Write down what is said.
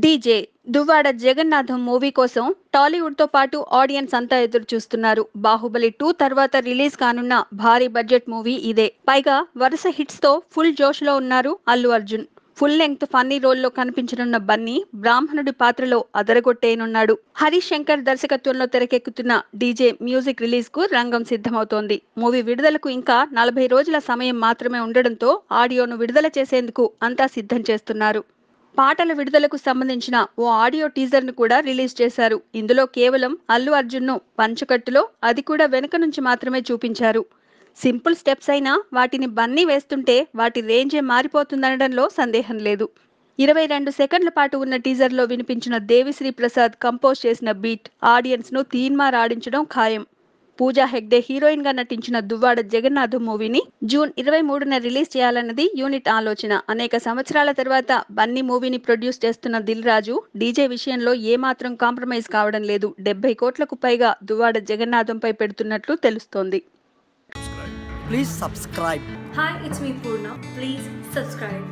DJ Duvvada Jagannatham movie కోసం టాలీవుడ్ తో పాటు ఆడియన్స్ అంతా ఎదురు చూస్తున్నారు బాహుబలి టూ తర్వాత రిలీజ్ కానున్న భారీ బడ్జెట్ మూవీ ఇదే పైగా వరుస హిట్స్ తో ఫుల్ జోష్ లో ఉన్నారు Allu Arjun full length funny రోల్లో కనిపించనున్న బన్నీ బ్రాహ్మణుడి పాత్రలో అదరగొట్టేయనున్నాడు హరీష్ శంకర్ దర్శకత్వంలో తెరకెక్కుతున్న డీజే మ్యూజిక్ రిలీజ్ కు రంగం సిద్ధమవుతోంది మూవీ విడుదలకు ఇంకా నలభై రోజుల సమయం మాత్రమే ఉండడంతో ఆడియోను విడుదల చేసేందుకు అంతా సిద్ధం చేస్తున్నారు పాటల విడుదలకు సంబంధించిన ఓ ఆడియో టీజర్ ను కూడా రిలీజ్ చేశారు ఇందులో కేవలం అల్లు అర్జున్ ను పంచకట్టులో అది కూడా వెనుక నుంచి మాత్రమే చూపించారు సింపుల్ స్టెప్స్ అయినా వాటిని బన్నీ వేస్తుంటే వాటి రేంజే మారిపోతుందనడంలో సందేహం లేదు ఇరవై రెండు సెకండ్ల పాటు ఉన్న టీజర్లో వినిపించిన దేవిశ్రీ ప్రసాద్ కంపోజ్ చేసిన బీట్ ఆడియన్స్ను తీన్మారాడించడం ఖాయం పూజా హెగ్డే హీరోయిన్ గా నటించిన దువ్వాడ జగన్నాథ్ మూవీని జూన్ ఇరవై మూడున రిలీజ్ చేయాలన్నది యూనిట్ ఆలోచన అనేక సంవత్సరాల తర్వాత బన్నీ మూవీని ప్రొడ్యూస్ చేస్తున్న దిల్ రాజు డీజే విషయంలో ఏమాత్రం కాంప్రమైజ్ కావడం లేదు డెబ్బై కోట్లకు పైగా దువ్వాడ జగన్నాథంపై పెడుతున్నట్లు తెలుస్తోంది please subscribe hi it's Poorna please subscribe